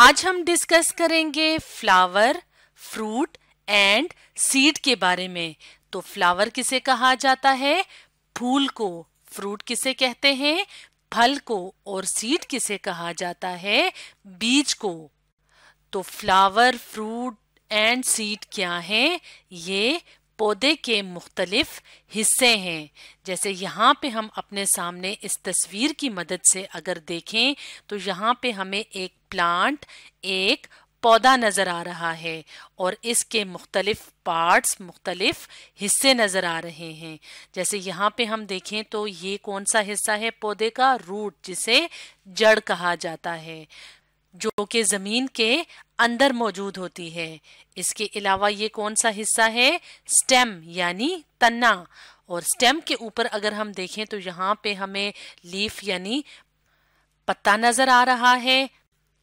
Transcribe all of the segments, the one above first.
आज हम डिस्कस करेंगे फ्लावर फ्रूट एंड सीड के बारे में तो फ्लावर किसे कहा जाता है फूल को फ्रूट किसे कहते हैं फल को और सीड किसे कहा जाता है बीज को तो फ्लावर फ्रूट एंड सीड क्या है ये पौधे के मुख्तलिफ हिस्से हैं जैसे यहाँ पे हम अपने सामने इस तस्वीर की मदद से अगर देखें तो यहाँ पे हमें एक प्लांट एक पौधा नज़र आ रहा है और इसके मुख्तलिफ पार्ट्स मुख्तलिफ हिस्से नज़र आ रहे हैं जैसे यहाँ पे हम देखें तो ये कौन सा हिस्सा है पौधे का रूट जिसे जड़ कहा जाता है जो कि ज़मीन के अंदर मौजूद होती है इसके अलावा ये कौन सा हिस्सा है स्टेम यानी तना और स्टेम के ऊपर अगर हम देखें तो यहाँ पे हमें लीफ यानी पत्ता नज़र आ रहा है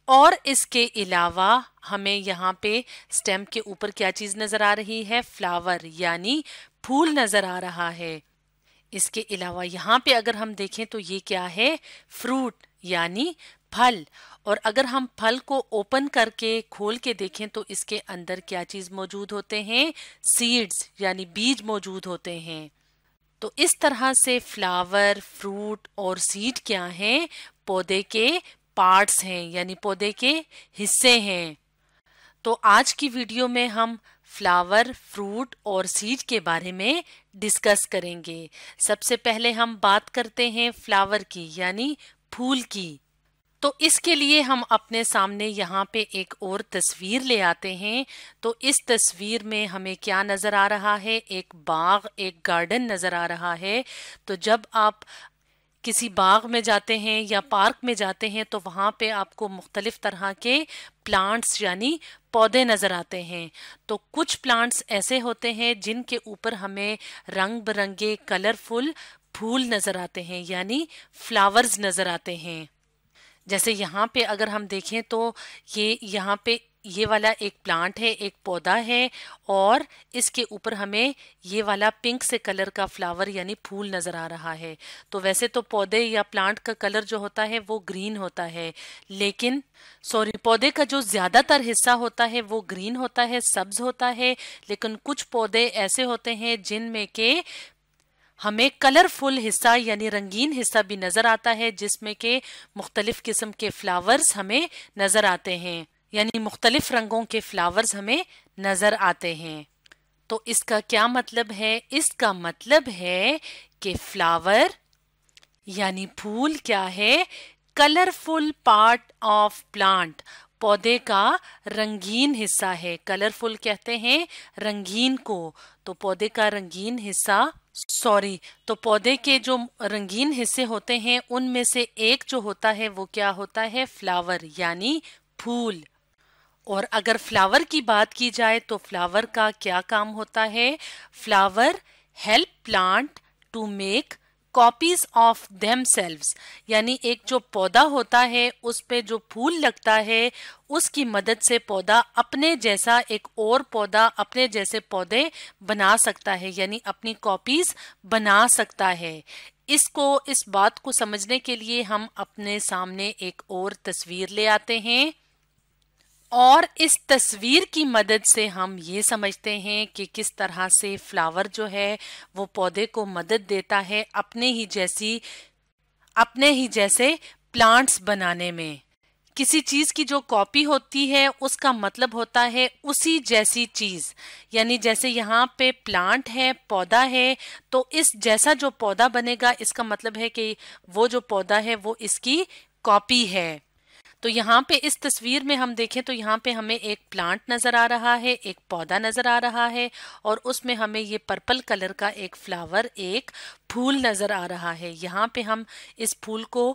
और इसके अलावा हमें यहाँ पे स्टेम के ऊपर क्या चीज़ नज़र आ रही है फ्लावर यानी फूल नज़र आ रहा है इसके अलावा यहाँ पे अगर हम देखें तो ये क्या है फ्रूट यानी फल और अगर हम फल को ओपन करके खोल के देखें तो इसके अंदर क्या चीज मौजूद होते हैं सीड्स यानी बीज मौजूद होते हैं तो इस तरह से फ्लावर फ्रूट और सीड क्या हैं पौधे के पार्ट्स हैं यानी पौधे के हिस्से हैं तो आज की वीडियो में हम फ्लावर फ्रूट और सीड के बारे में डिस्कस करेंगे सबसे पहले हम बात करते हैं फ्लावर की यानी फूल की तो इसके लिए हम अपने सामने यहाँ पे एक और तस्वीर ले आते हैं तो इस तस्वीर में हमें क्या नज़र आ रहा है एक बाग एक गार्डन नज़र आ रहा है तो जब आप किसी बाग में जाते हैं या पार्क में जाते हैं तो वहाँ पे आपको मुख्तलिफ तरह के प्लांट्स यानी पौधे नज़र आते हैं तो कुछ प्लांट्स ऐसे होते हैं जिनके ऊपर हमें रंग बिरंगे कलरफुल फूल नज़र आते हैं यानी फ्लावर्स नज़र आते हैं जैसे यहाँ पे अगर हम देखें तो ये यहाँ पे ये वाला एक प्लांट है एक पौधा है और इसके ऊपर हमें ये वाला पिंक से कलर का फ्लावर यानी फूल नज़र आ रहा है तो वैसे तो पौधे या प्लांट का कलर जो होता है वो ग्रीन होता है लेकिन सॉरी पौधे का जो ज़्यादातर हिस्सा होता है वो ग्रीन होता है सब्ज होता है लेकिन कुछ पौधे ऐसे होते हैं जिनमें के हमें कलरफुल हिस्सा यानी रंगीन हिस्सा भी नज़र आता है जिसमें के मुख्तलिफ़ किस्म के फ्लावर्स हमें नज़र आते हैं यानी मुख्तलिफ रंगों के फ्लावर्स हमें नज़र आते हैं तो इसका क्या मतलब है इसका मतलब है कि फ्लावर यानी फूल क्या है कलरफुल पार्ट ऑफ प्लांट पौधे का रंगीन हिस्सा है कलरफुल कहते हैं रंगीन को तो पौधे का रंगीन हिस्सा सॉरी तो पौधे के जो रंगीन हिस्से होते हैं उनमें से एक जो होता है वो क्या होता है फ्लावर यानी फूल और अगर फ्लावर की बात की जाए तो फ्लावर का क्या काम होता है flower help plant to make copies of them यानी एक जो पौधा होता है उस पे जो फूल लगता है उसकी मदद से पौधा अपने जैसा एक और पौधा अपने जैसे पौधे बना सकता है यानी अपनी कॉपीज बना सकता है इसको इस बात को समझने के लिए हम अपने सामने एक और तस्वीर ले आते हैं और इस तस्वीर की मदद से हम ये समझते हैं कि किस तरह से फ्लावर जो है वो पौधे को मदद देता है अपने ही जैसी अपने ही जैसे प्लांट्स बनाने में किसी चीज़ की जो कॉपी होती है उसका मतलब होता है उसी जैसी चीज़ यानी जैसे यहाँ पे प्लांट है पौधा है तो इस जैसा जो पौधा बनेगा इसका मतलब है कि वो जो पौधा है वो इसकी कॉपी है तो यहाँ पे इस तस्वीर में हम देखें तो यहाँ पे हमें एक प्लांट नजर आ रहा है एक पौधा नजर आ रहा है और उसमें हमें ये पर्पल कलर का एक फ्लावर एक फूल नजर आ रहा है यहाँ पे हम इस फूल को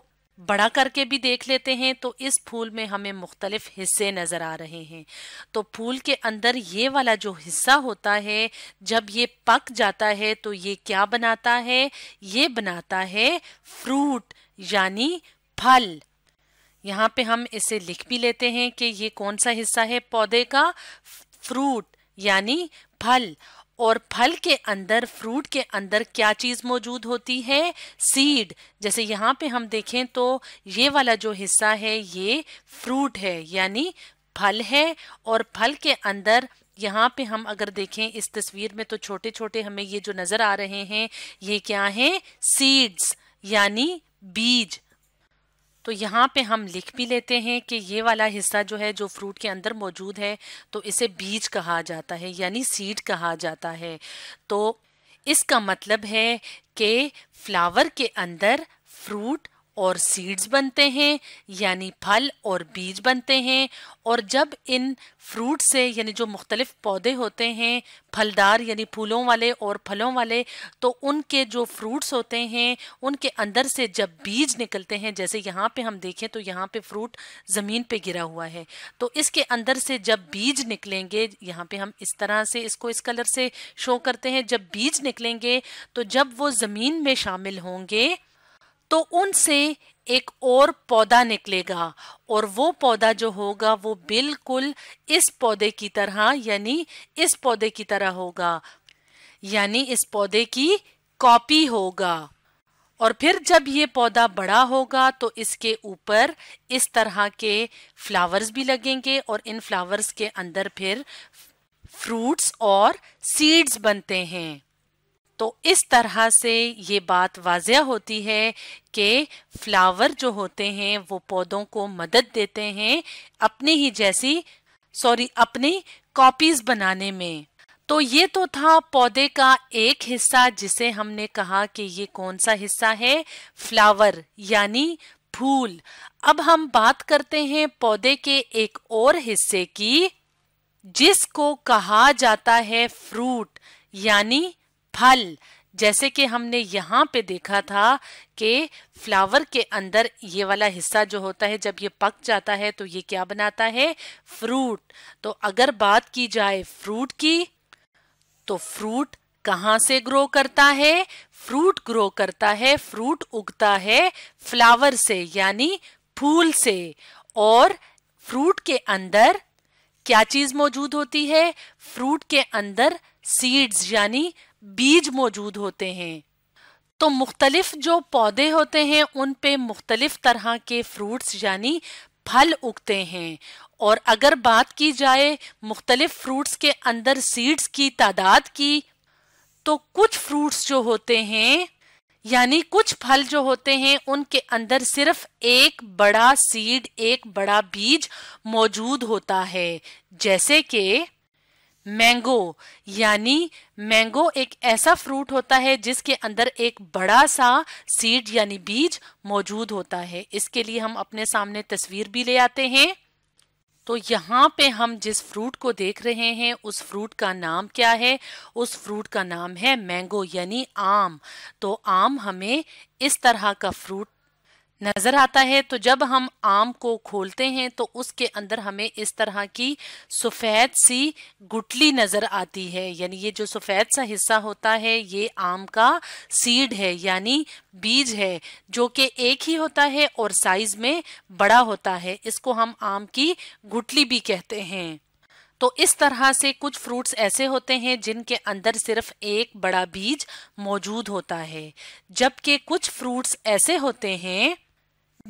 बड़ा करके भी देख लेते हैं तो इस फूल में हमें मुख्तलिफ हिस्से नज़र आ रहे हैं तो फूल के अंदर ये वाला जो हिस्सा होता है जब ये पक जाता है तो ये क्या बनाता है ये बनाता है फ्रूट यानी फल यहाँ पे हम इसे लिख भी लेते हैं कि ये कौन सा हिस्सा है पौधे का फ्रूट यानी फल और फल के अंदर फ्रूट के अंदर क्या चीज मौजूद होती है सीड जैसे यहाँ पे हम देखें तो ये वाला जो हिस्सा है ये फ्रूट है यानी फल है और फल के अंदर यहाँ पे हम अगर देखें इस तस्वीर में तो छोटे छोटे हमें ये जो नजर आ रहे हैं ये क्या है सीड्स यानी बीज तो यहाँ पे हम लिख भी लेते हैं कि ये वाला हिस्सा जो है जो फ्रूट के अंदर मौजूद है तो इसे बीज कहा जाता है यानी सीड कहा जाता है तो इसका मतलब है कि फ्लावर के अंदर फ्रूट और सीड्स बनते हैं यानी फल और बीज बनते हैं और जब इन फ्रूट से यानी जो मुख्तलिफ पौधे होते हैं फलदार यानी फूलों वाले और फलों वाले तो उनके जो फ्रूट्स होते हैं उनके अंदर से जब बीज निकलते हैं जैसे यहाँ पे हम देखें तो यहाँ पे फ्रूट ज़मीन पे गिरा हुआ है तो इसके अंदर से जब बीज निकलेंगे यहाँ पे हम इस तरह से इसको इस कलर से शो करते हैं जब बीज निकलेंगे तो जब वो ज़मीन में शामिल होंगे तो उनसे एक और पौधा निकलेगा और वो पौधा जो होगा वो बिल्कुल इस पौधे की तरह यानी इस पौधे की तरह होगा यानी इस पौधे की कॉपी होगा और फिर जब ये पौधा बड़ा होगा तो इसके ऊपर इस तरह के फ्लावर्स भी लगेंगे और इन फ्लावर्स के अंदर फिर फ्रूट्स और सीड्स बनते हैं तो इस तरह से ये बात वाजिया होती है कि फ्लावर जो होते हैं वो पौधों को मदद देते हैं अपनी ही जैसी सॉरी अपनी कॉपीज बनाने में तो ये तो था पौधे का एक हिस्सा जिसे हमने कहा कि ये कौन सा हिस्सा है फ्लावर यानी फूल अब हम बात करते हैं पौधे के एक और हिस्से की जिसको कहा जाता है फ्रूट यानी फल जैसे कि हमने यहाँ पे देखा था कि फ्लावर के अंदर ये वाला हिस्सा जो होता है जब ये पक जाता है तो ये क्या बनाता है फ्रूट तो अगर बात की जाए फ्रूट की तो फ्रूट कहाँ से ग्रो करता है फ्रूट ग्रो करता है फ्रूट उगता है फ्लावर से यानी फूल से और फ्रूट के अंदर क्या चीज मौजूद होती है फ्रूट के अंदर सीड्स यानी बीज मौजूद होते हैं तो मुख्तलिफ जो पौधे होते हैं उन पे मुख्तलिफ तरह के फ्रूट्स यानी फल उगते हैं और अगर बात की जाए मुख्तलिफ फ्रूट्स के अंदर सीड्स की तादाद की तो कुछ फ्रूट्स जो होते हैं यानी कुछ फल जो होते हैं उनके अंदर सिर्फ एक बड़ा सीड एक बड़ा बीज मौजूद होता है जैसे कि मैंगो यानी मैंगो एक ऐसा फ्रूट होता है जिसके अंदर एक बड़ा सा सीड यानी बीज मौजूद होता है इसके लिए हम अपने सामने तस्वीर भी ले आते हैं तो यहाँ पे हम जिस फ्रूट को देख रहे हैं उस फ्रूट का नाम क्या है उस फ्रूट का नाम है मैंगो यानी आम तो आम हमें इस तरह का फ्रूट नज़र आता है तो जब हम आम को खोलते हैं तो उसके अंदर हमें इस तरह की सफ़ेद सी गुटली नज़र आती है यानी ये जो सफ़ेद सा हिस्सा होता है ये आम का सीड है यानी बीज है जो कि एक ही होता है और साइज़ में बड़ा होता है इसको हम आम की गुटली भी कहते हैं तो इस तरह से कुछ फ्रूट्स ऐसे होते हैं जिनके अंदर सिर्फ एक बड़ा बीज मौजूद होता है जबकि कुछ फ्रूट्स ऐसे होते हैं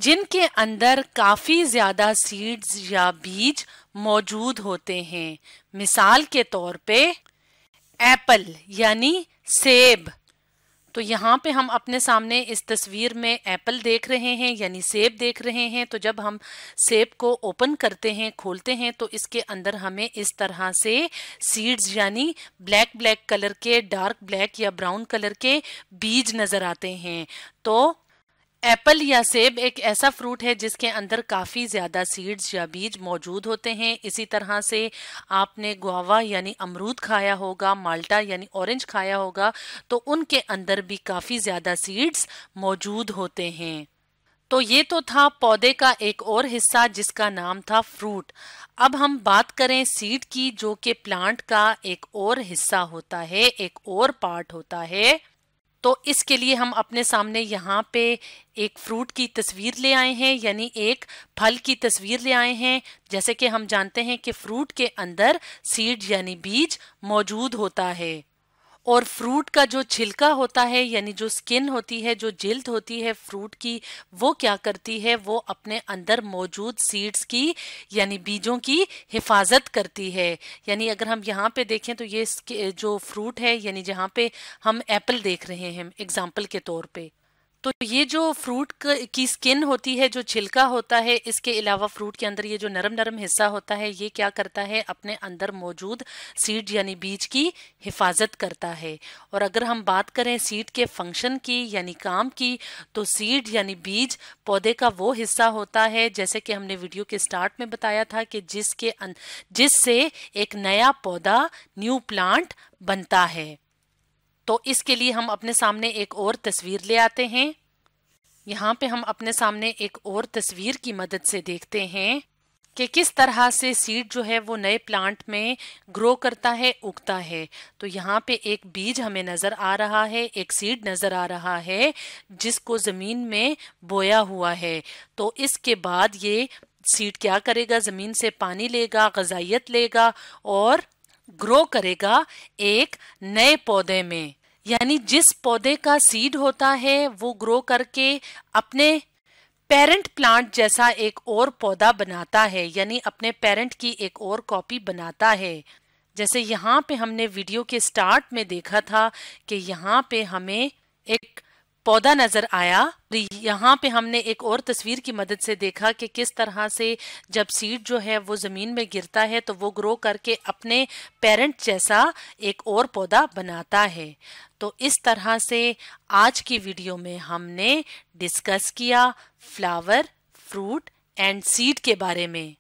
जिनके अंदर काफ़ी ज़्यादा सीड्स या बीज मौजूद होते हैं मिसाल के तौर पे एप्पल यानी सेब तो यहाँ पे हम अपने सामने इस तस्वीर में एप्पल देख रहे हैं यानी सेब देख रहे हैं तो जब हम सेब को ओपन करते हैं खोलते हैं तो इसके अंदर हमें इस तरह से सीड्स यानी ब्लैक ब्लैक कलर के डार्क ब्लैक या ब्राउन कलर के बीज नज़र आते हैं तो एप्पल या सेब एक ऐसा फ्रूट है जिसके अंदर काफ़ी ज़्यादा सीड्स या बीज मौजूद होते हैं इसी तरह से आपने गुआवा यानी अमरूद खाया होगा माल्टा यानी ऑरेंज खाया होगा तो उनके अंदर भी काफ़ी ज़्यादा सीड्स मौजूद होते हैं तो ये तो था पौधे का एक और हिस्सा जिसका नाम था फ्रूट अब हम बात करें सीड की जो कि प्लांट का एक और हिस्सा होता है एक और पार्ट होता है तो इसके लिए हम अपने सामने यहाँ पे एक फ्रूट की तस्वीर ले आए हैं यानी एक फल की तस्वीर ले आए हैं जैसे कि हम जानते हैं कि फ्रूट के अंदर सीड यानी बीज मौजूद होता है और फ्रूट का जो छिलका होता है यानी जो स्किन होती है जो जिल्द होती है फ्रूट की वो क्या करती है वो अपने अंदर मौजूद सीड्स की यानी बीजों की हिफाजत करती है यानी अगर हम यहाँ पे देखें तो ये जो फ्रूट है यानी जहाँ पे हम एप्पल देख रहे हैं एग्जाम्पल के तौर पे तो ये जो फ्रूट की स्किन होती है जो छिलका होता है इसके अलावा फ्रूट के अंदर ये जो नरम नरम हिस्सा होता है ये क्या करता है अपने अंदर मौजूद सीड यानी बीज की हिफाजत करता है और अगर हम बात करें सीड के फंक्शन की यानी काम की तो सीड यानी बीज पौधे का वो हिस्सा होता है जैसे कि हमने वीडियो के स्टार्ट में बताया था कि जिसके अं, जिससे एक नया पौधा न्यू प्लांट बनता है तो इसके लिए हम अपने सामने एक और तस्वीर ले आते हैं यहाँ पे हम अपने सामने एक और तस्वीर की मदद से देखते हैं कि किस तरह से सीड जो है वो नए प्लांट में ग्रो करता है उगता है तो यहाँ पे एक बीज हमें नज़र आ रहा है एक सीड नज़र आ रहा है जिसको ज़मीन में बोया हुआ है तो इसके बाद ये सीड क्या करेगा ज़मीन से पानी लेगा गजाइत लेगा और ग्रो करेगा एक नए पौधे में यानी जिस पौधे का सीड होता है वो ग्रो करके अपने पेरेंट प्लांट जैसा एक और पौधा बनाता है यानी अपने पेरेंट की एक और कॉपी बनाता है जैसे यहाँ पे हमने वीडियो के स्टार्ट में देखा था कि यहाँ पे हमें एक पौधा नजर आया तो यहाँ पे हमने एक और तस्वीर की मदद से देखा कि किस तरह से जब सीड जो है वो ज़मीन में गिरता है तो वो ग्रो करके अपने पेरेंट जैसा एक और पौधा बनाता है तो इस तरह से आज की वीडियो में हमने डिस्कस किया फ्लावर फ्रूट एंड सीड के बारे में